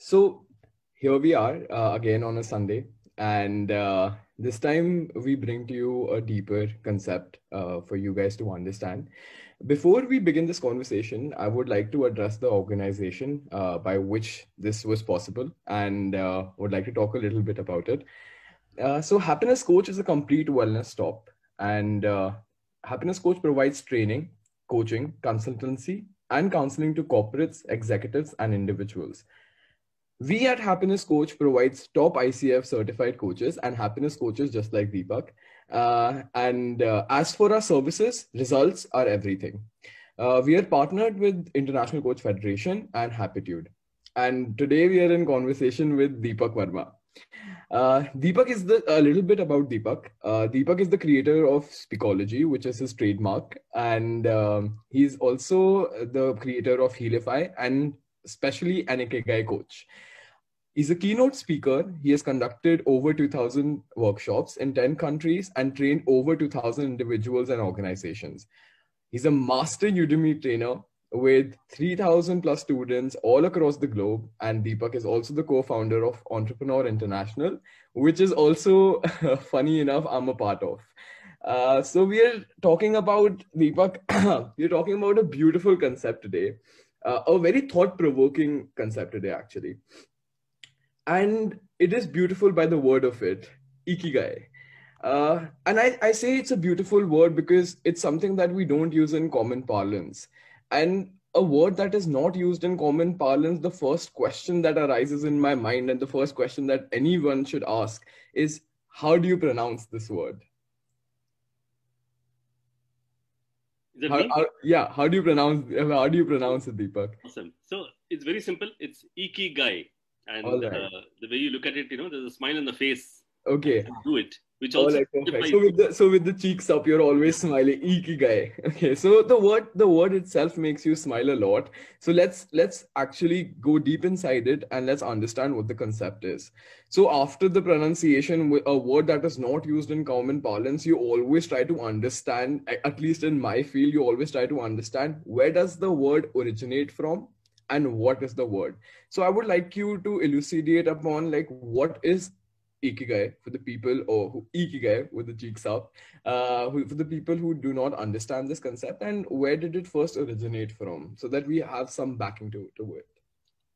So here we are uh, again on a Sunday, and uh, this time we bring to you a deeper concept uh, for you guys to understand. Before we begin this conversation, I would like to address the organization uh, by which this was possible and uh, would like to talk a little bit about it. Uh, so, Happiness Coach is a complete wellness stop, and Happiness Coach provides training, coaching, consultancy, and counseling to corporates, executives, and individuals. We at Happiness Coach provides top ICF certified coaches and happiness coaches just like Deepak. Uh, and uh, as for our services, results are everything. Uh, we are partnered with International Coach Federation and Happitude. And today we are in conversation with Deepak Verma. Uh, Deepak is the, a little bit about Deepak. Uh, Deepak is the creator of Speakology, which is his trademark, and um, he's also the creator of Healify and especially an Ikigai coach. He's a keynote speaker. He has conducted over 2,000 workshops in 10 countries and trained over 2,000 individuals and organizations. He's a master Udemy trainer with 3,000 plus students all across the globe. And Deepak is also the co founder of Entrepreneur International, which is also, funny enough, I'm a part of. Uh, so we are talking about Deepak, we are talking about a beautiful concept today uh, a very thought provoking concept today, actually. And it is beautiful by the word of it, ikigai. Uh, and I, I say it's a beautiful word because it's something that we don't use in common parlance. And a word that is not used in common parlance, the first question that arises in my mind and the first question that anyone should ask is how do you pronounce this word? How, how, yeah. How do you pronounce? How do you pronounce it, Deepak? Awesome. So it's very simple. It's ikigai, and right. uh, the way you look at it, you know, there's a smile on the face. Okay. Do it which also oh, like, so with the so with the cheeks up you're always smiling ikigai okay so the word the word itself makes you smile a lot so let's let's actually go deep inside it and let's understand what the concept is so after the pronunciation a word that is not used in common parlance you always try to understand at least in my field you always try to understand where does the word originate from and what is the word so i would like you to elucidate upon like what is ikigai for the people or who, ikigai with the cheeks up uh, who, for the people who do not understand this concept and where did it first originate from so that we have some backing to, to it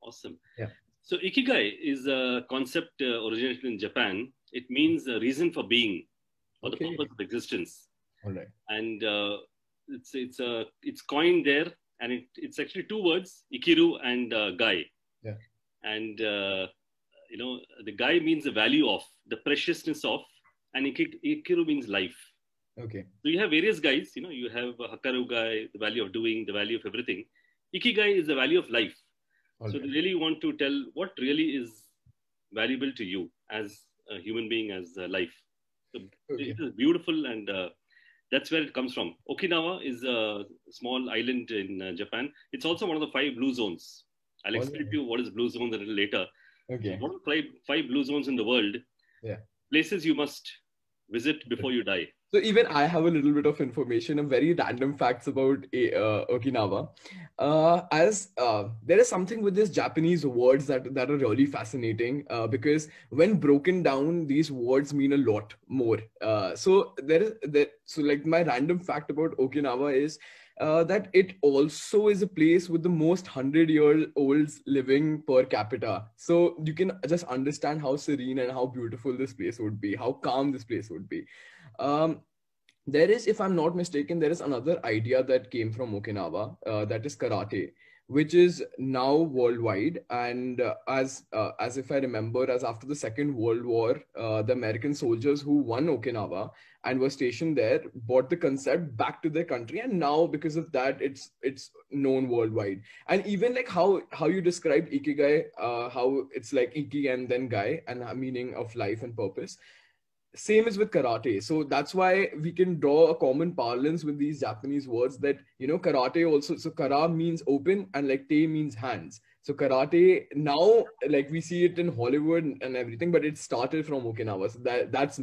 awesome yeah so ikigai is a concept uh, originated in japan it means a reason for being or okay. the purpose of existence all right and uh, it's it's a it's coined there and it, it's actually two words ikiru and uh, gai yeah and uh, you know, the guy means the value of, the preciousness of, and Ikiru means life. Okay. So you have various guys, you know, you have Hakaru guy, the value of doing, the value of everything. Ikigai is the value of life. Okay. So really want to tell what really is valuable to you as a human being, as life. So okay. It is beautiful and uh, that's where it comes from. Okinawa is a small island in uh, Japan. It's also one of the five blue zones. I'll explain to you what is blue zone a little later. Okay. five, five blue zones in the world. Yeah. Places you must visit before you die. So even I have a little bit of information, a very random facts about uh, Okinawa. Uh, as uh, there is something with these Japanese words that that are really fascinating uh, because when broken down, these words mean a lot more. Uh, so there is that so like my random fact about Okinawa is. Uh, that it also is a place with the most 100 year olds living per capita. So you can just understand how serene and how beautiful this place would be, how calm this place would be. Um, there is, if I'm not mistaken, there is another idea that came from Okinawa uh, that is karate, which is now worldwide. And uh, as uh, as if I remember, as after the Second World War, uh, the American soldiers who won Okinawa and were stationed there brought the concept back to their country, and now because of that, it's it's known worldwide. And even like how how you described ikigai, uh, how it's like iki and then guy, and meaning of life and purpose same is with karate so that's why we can draw a common parlance with these japanese words that you know karate also so kara means open and like te means hands so karate now like we see it in hollywood and everything but it started from okinawa so that that's